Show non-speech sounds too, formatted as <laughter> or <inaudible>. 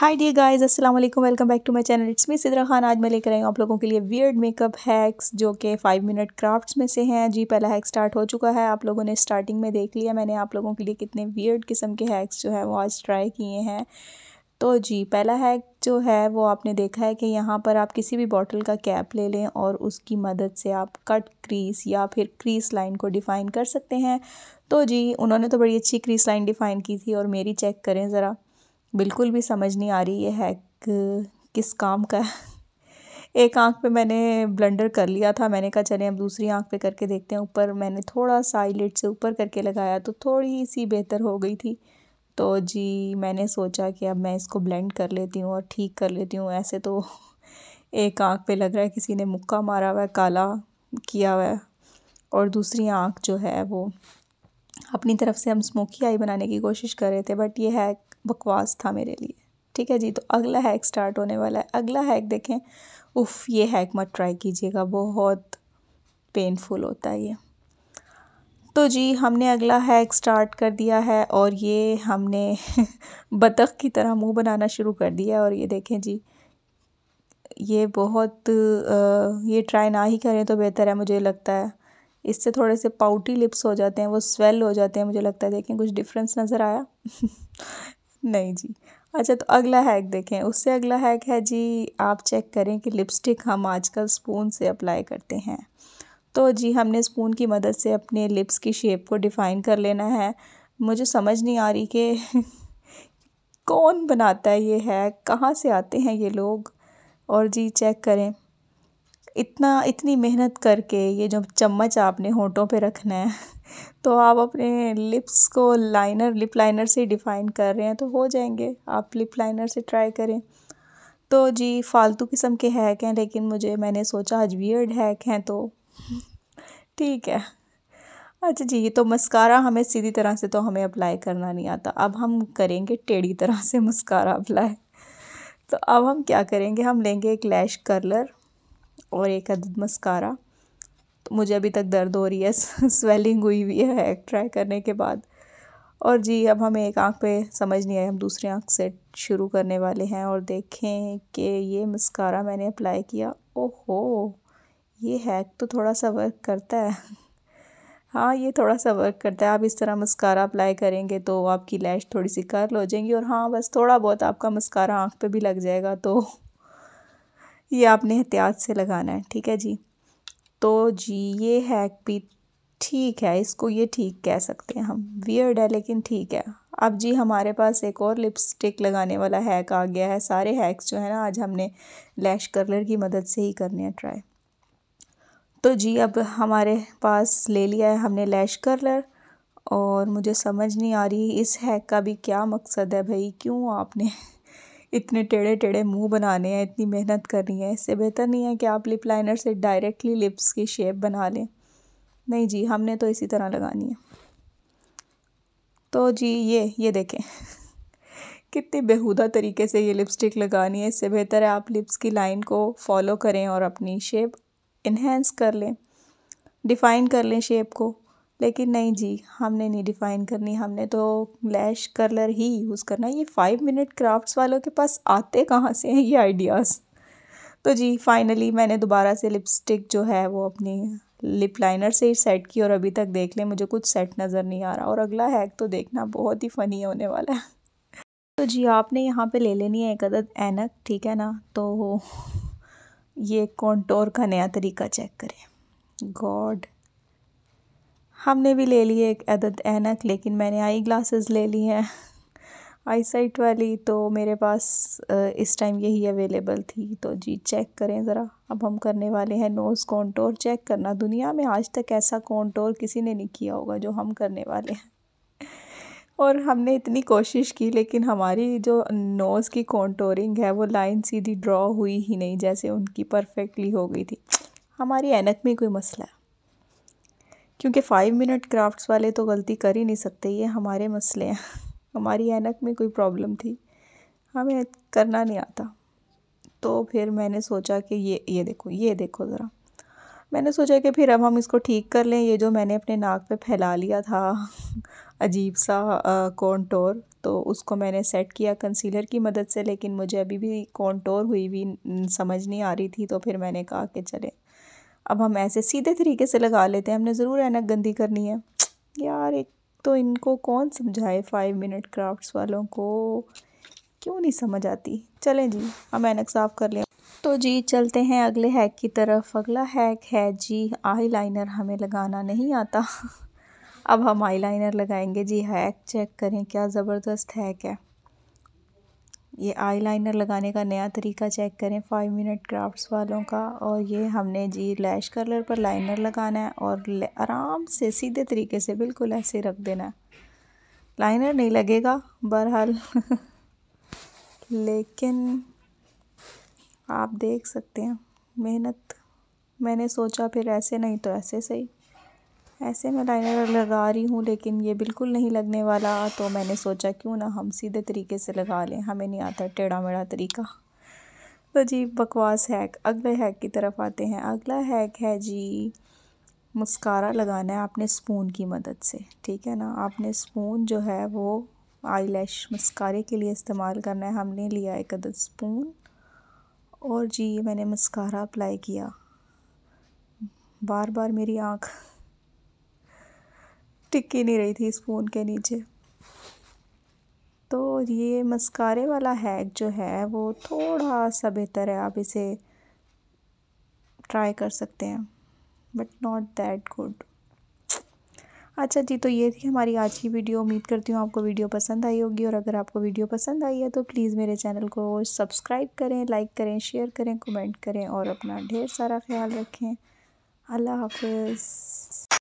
हाय D guys अस्सलाम वालेकुम welcome back to my channel it's me Sidra Khan आज मैं लेकर आई हूँ आप लोगों के लिए वियर्ड मेकअप हैक्स जो कि फाइव मिनट क्राफ्ट्स में से हैं जी पहला हैक स्टार्ट हो चुका है आप लोगों ने स्टार्टिंग में देख लिया मैंने आप लोगों के लिए कितने वियर्ड किस्म के हैक्स जो है वो आज ट्राई किए हैं तो जी पहला हैक जो है वो आपने देखा है कि यहाँ पर आप किसी भी बॉटल का कैप ले लें और उसकी मदद से आप कट क्रीस या फिर क्रीस लाइन को डिफ़ाइन कर सकते हैं तो जी उन्होंने तो बड़ी अच्छी क्रीस लाइन डिफ़ाइन की थी और मेरी चेक करें ज़रा बिल्कुल भी समझ नहीं आ रही ये हैक किस काम का है <laughs> एक आंख पे मैंने ब्लेंडर कर लिया था मैंने कहा चले अब दूसरी आंख पे करके देखते हैं ऊपर मैंने थोड़ा सा आईलेट से ऊपर करके लगाया तो थोड़ी सी बेहतर हो गई थी तो जी मैंने सोचा कि अब मैं इसको ब्लेंड कर लेती हूँ और ठीक कर लेती हूँ ऐसे तो <laughs> एक आंख पे लग रहा है किसी ने मुक्का मारा हुआ है काला किया हुआ है और दूसरी आंख जो है वो अपनी तरफ से हम स्मोकी आई बनाने की कोशिश कर रहे थे बट ये हैक बकवास था मेरे लिए ठीक है जी तो अगला हैक स्टार्ट होने वाला है अगला हैक देखें उफ़ ये हैक मत ट्राई कीजिएगा बहुत पेनफुल होता है ये तो जी हमने अगला हैक स्टार्ट कर दिया है और ये हमने <laughs> बतख की तरह मुंह बनाना शुरू कर दिया है और ये देखें जी ये बहुत ये ट्राई ना ही करें तो बेहतर है मुझे लगता है इससे थोड़े से पाउटी लिप्स हो जाते हैं वो स्वेल हो जाते हैं मुझे लगता है देखें कुछ डिफरेंस नज़र आया <laughs> नहीं जी अच्छा तो अगला हैक देखें उससे अगला हैक है जी आप चेक करें कि लिपस्टिक हम आजकल स्पून से अप्लाई करते हैं तो जी हमने स्पून की मदद से अपने लिप्स की शेप को डिफ़ाइन कर लेना है मुझे समझ नहीं आ रही कि <laughs> कौन बनाता है ये हैक कहाँ से आते हैं ये लोग और जी चेक करें इतना इतनी मेहनत करके ये जो चम्मच आपने होटों पे रखना है <laughs> तो आप अपने लिप्स को लाइनर लिप लाइनर से डिफ़ाइन कर रहे हैं तो हो जाएंगे आप लिप लाइनर से ट्राई करें तो जी फालतू किस्म के हैक हैं लेकिन मुझे मैंने सोचा आज वियर्ड हैक हैं तो <laughs> ठीक है अच्छा जी तो मस्कारा हमें सीधी तरह से तो हमें अप्लाई करना नहीं आता अब हम करेंगे टेढ़ी तरह से मस्कारा अप्लाई <laughs> तो अब हम क्या करेंगे हम लेंगे एक लैश कर्लर और एक है मस्कारा तो मुझे अभी तक दर्द हो रही है <laughs> स्वेलिंग हुई हुई है ट्राई करने के बाद और जी अब हमें एक आंख पे समझ नहीं आई हम दूसरी आंख से शुरू करने वाले हैं और देखें कि ये मस्कारा मैंने अप्लाई किया ओहो ये हैक तो थोड़ा सा वर्क करता है <laughs> हाँ ये थोड़ा सा वर्क करता है आप इस तरह मस्कारा अप्लाई करेंगे तो आपकी लैश थोड़ी सी कर्ल हो जाएंगी और हाँ बस थोड़ा बहुत आपका मस्कारा आँख पर भी लग जाएगा तो ये आपने एहतियात से लगाना है ठीक है जी तो जी ये हैक भी ठीक है इसको ये ठीक कह सकते हैं हम वियर्ड है लेकिन ठीक है अब जी हमारे पास एक और लिपस्टिक लगाने वाला हैक आ गया है सारे हैक्स जो है ना आज हमने लैश कर्लर की मदद से ही करने हैं ट्राई तो जी अब हमारे पास ले लिया है हमने लैश कर्लर और मुझे समझ नहीं आ रही इस हैक का भी क्या मकसद है भाई क्यों आपने इतने टेढ़े टेढ़े मुंह बनाने हैं इतनी मेहनत करनी है इससे बेहतर नहीं है कि आप लिप लाइनर से डायरेक्टली लिप्स की शेप बना लें नहीं जी हमने तो इसी तरह लगानी है तो जी ये ये देखें <laughs> कितने बेहुदा तरीके से ये लिपस्टिक लगानी है इससे बेहतर है आप लिप्स की लाइन को फॉलो करें और अपनी शेप इन्हेंस कर लें डिफ़ाइन कर लें शेप को लेकिन नहीं जी हमने नहीं डिफ़ाइन करनी हमने तो लैश कलर ही यूज़ करना ये फ़ाइव मिनट क्राफ्ट्स वालों के पास आते कहाँ से हैं ये आइडियाज़ तो जी फाइनली मैंने दोबारा से लिपस्टिक जो है वो अपनी लिप लाइनर से ही सेट की और अभी तक देख लें मुझे कुछ सेट नज़र नहीं आ रहा और अगला हैक तो देखना बहुत ही फ़नी होने वाला है तो जी आपने यहाँ पे ले लेनी है एक अदद एनक ठीक है ना तो ये कॉन्टोर का नया तरीका चेक करें गॉड हमने भी ले ली है एक अदद ऐनक लेकिन मैंने आई ग्लासेस ले ली हैं आई साइट वाली तो मेरे पास इस टाइम यही अवेलेबल थी तो जी चेक करें ज़रा अब हम करने वाले हैं नोज़ कॉन्टोर चेक करना दुनिया में आज तक ऐसा कॉन्टोर किसी ने नहीं किया होगा जो हम करने वाले हैं और हमने इतनी कोशिश की लेकिन हमारी जो नोज़ की कॉन्टोरिंग है वो लाइन सीधी ड्रॉ हुई ही नहीं जैसे उनकी परफेक्टली हो गई थी हमारी एनक में कोई मसला है क्योंकि फ़ाइव मिनट क्राफ्ट्स वाले तो गलती कर ही नहीं सकते ये हमारे मसले हैं हमारी ऐनक में कोई प्रॉब्लम थी हमें करना नहीं आता तो फिर मैंने सोचा कि ये ये देखो ये देखो ज़रा मैंने सोचा कि फिर अब हम इसको ठीक कर लें ये जो मैंने अपने नाक पे फैला लिया था <laughs> अजीब सा कॉन्टोर तो उसको मैंने सेट किया कंसीलर की मदद से लेकिन मुझे अभी भी कॉन्टोर हुई भी समझ नहीं आ रही थी तो फिर मैंने कहा कि चले अब हम ऐसे सीधे तरीके से लगा लेते हैं हमने ज़रूर ऐनक गंदी करनी है यार एक तो इनको कौन समझाए फाइव मिनट क्राफ्ट्स वालों को क्यों नहीं समझ आती चलें जी हम ऐनक साफ़ कर लें तो जी चलते हैं अगले हैक की तरफ अगला हैक है जी आईलाइनर हमें लगाना नहीं आता <laughs> अब हम आईलाइनर लगाएंगे जी हैक चेक करें क्या ज़बरदस्त हैक है ये आईलाइनर लगाने का नया तरीका चेक करें फाइव मिनट क्राफ्ट्स वालों का और ये हमने जी लैश कलर पर लाइनर लगाना है और आराम से सीधे तरीके से बिल्कुल ऐसे रख देना है लाइनर नहीं लगेगा बहरहाल <laughs> लेकिन आप देख सकते हैं मेहनत मैंने सोचा फिर ऐसे नहीं तो ऐसे सही ऐसे मैं लाइनर लगा रही हूँ लेकिन ये बिल्कुल नहीं लगने वाला तो मैंने सोचा क्यों ना हम सीधे तरीके से लगा लें हमें नहीं आता टेढ़ा मेढ़ा तरीका तो जी बकवास हैक अगले हैक की तरफ आते हैं अगला हैक है जी मस्कारा लगाना है आपने स्पून की मदद से ठीक है ना आपने स्पून जो है वो आई लैश मस्कारे के लिए इस्तेमाल करना है हमने लिया एक अदद स्पून और जी मैंने मस्कारा अप्लाई किया बार बार मेरी आँख टिक ही नहीं रही थी स्पून के नीचे तो ये मस्कारे वाला हैक जो है वो थोड़ा सा बेहतर है आप इसे ट्राई कर सकते हैं बट नॉट दैट गुड अच्छा जी तो ये थी हमारी आज की वीडियो उम्मीद करती हूँ आपको वीडियो पसंद आई होगी और अगर आपको वीडियो पसंद आई है तो प्लीज़ मेरे चैनल को सब्सक्राइब करें लाइक करें शेयर करें कमेंट करें और अपना ढेर सारा ख्याल रखें अल्लाह हाफ